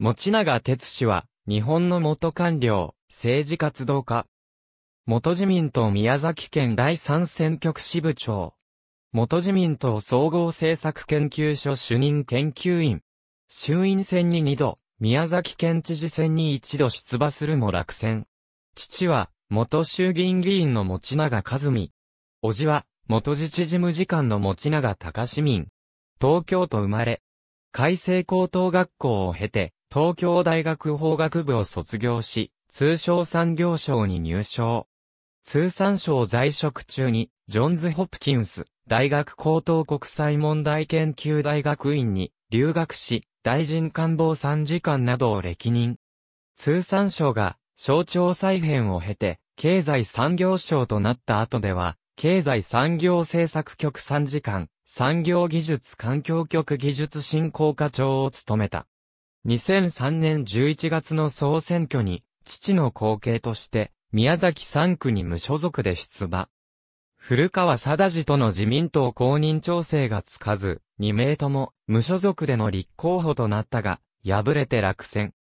持永哲氏は、日本の元官僚、政治活動家。元自民党宮崎県第三選挙区支部長。元自民党総合政策研究所主任研究員。衆院選に2度、宮崎県知事選に1度出馬するも落選。父は、元衆議院議員の持永和美。叔父は、元自治事務次官の持永隆市民。東京都生まれ。改正高等学校を経て、東京大学法学部を卒業し、通商産業省に入省。通産省在職中に、ジョンズ・ホプキンス、大学高等国際問題研究大学院に留学し、大臣官房参事官などを歴任。通産省が省庁再編を経て、経済産業省となった後では、経済産業政策局参事官、産業技術環境局技術振興課長を務めた。2003年11月の総選挙に、父の後継として、宮崎3区に無所属で出馬。古川貞治との自民党公認調整がつかず、2名とも無所属での立候補となったが、敗れて落選。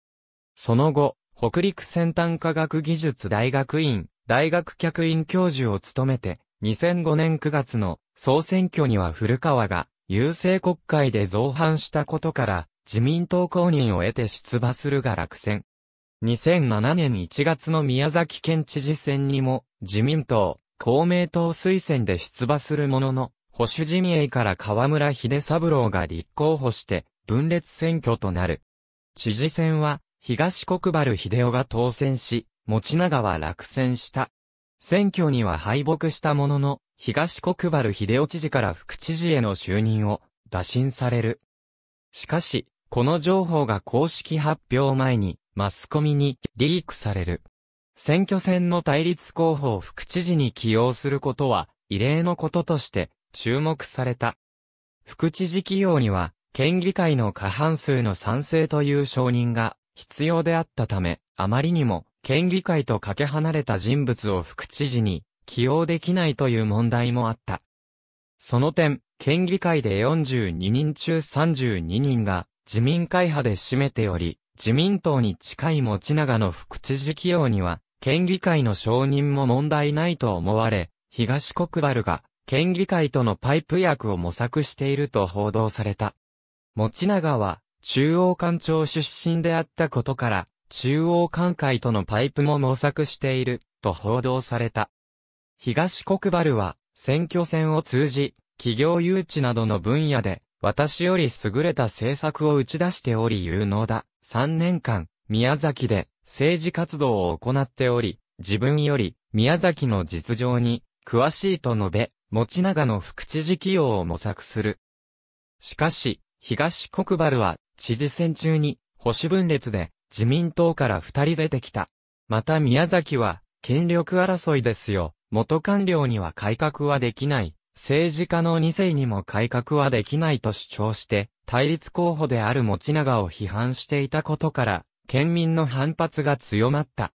その後、北陸先端科学技術大学院、大学客員教授を務めて、2005年9月の総選挙には古川が、郵政国会で造反したことから、自民党公認を得て出馬するが落選。2007年1月の宮崎県知事選にも自民党、公明党推薦で出馬するものの、保守陣営から河村秀三郎が立候補して分裂選挙となる。知事選は東国原秀夫が当選し、持永は落選した。選挙には敗北したものの、東国原秀夫知事から副知事への就任を打診される。しかし、この情報が公式発表前に、マスコミにリークされる。選挙戦の対立候補を副知事に起用することは、異例のこととして注目された。副知事起用には、県議会の過半数の賛成という承認が必要であったため、あまりにも県議会とかけ離れた人物を副知事に起用できないという問題もあった。その点、県議会で42人中32人が自民会派で占めており、自民党に近い持長の副知事起用には、県議会の承認も問題ないと思われ、東国原が、県議会とのパイプ役を模索していると報道された。持長は、中央官庁出身であったことから、中央官会とのパイプも模索している、と報道された。東国原は、選挙戦を通じ、企業誘致などの分野で、私より優れた政策を打ち出しており有能だ。3年間、宮崎で政治活動を行っており、自分より宮崎の実情に詳しいと述べ、持ち長の副知事起用を模索する。しかし、東国原は知事選中に保守分裂で自民党から二人出てきた。また宮崎は権力争いですよ。元官僚には改革はできない。政治家の2世にも改革はできないと主張して、対立候補である持長を批判していたことから、県民の反発が強まった。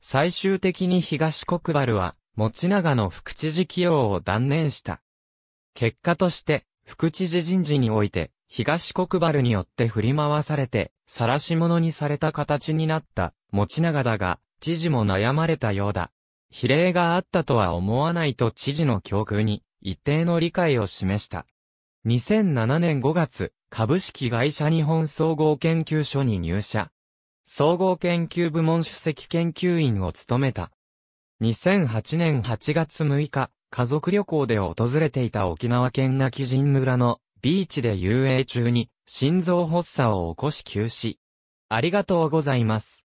最終的に東国原は、持長の副知事起用を断念した。結果として、副知事人事において、東国原によって振り回されて、晒し者にされた形になった、持長だが、知事も悩まれたようだ。比例があったとは思わないと知事の境遇に、一定の理解を示した。2007年5月、株式会社日本総合研究所に入社。総合研究部門主席研究員を務めた。2008年8月6日、家族旅行で訪れていた沖縄県那き神村のビーチで遊泳中に心臓発作を起こし急死。ありがとうございます。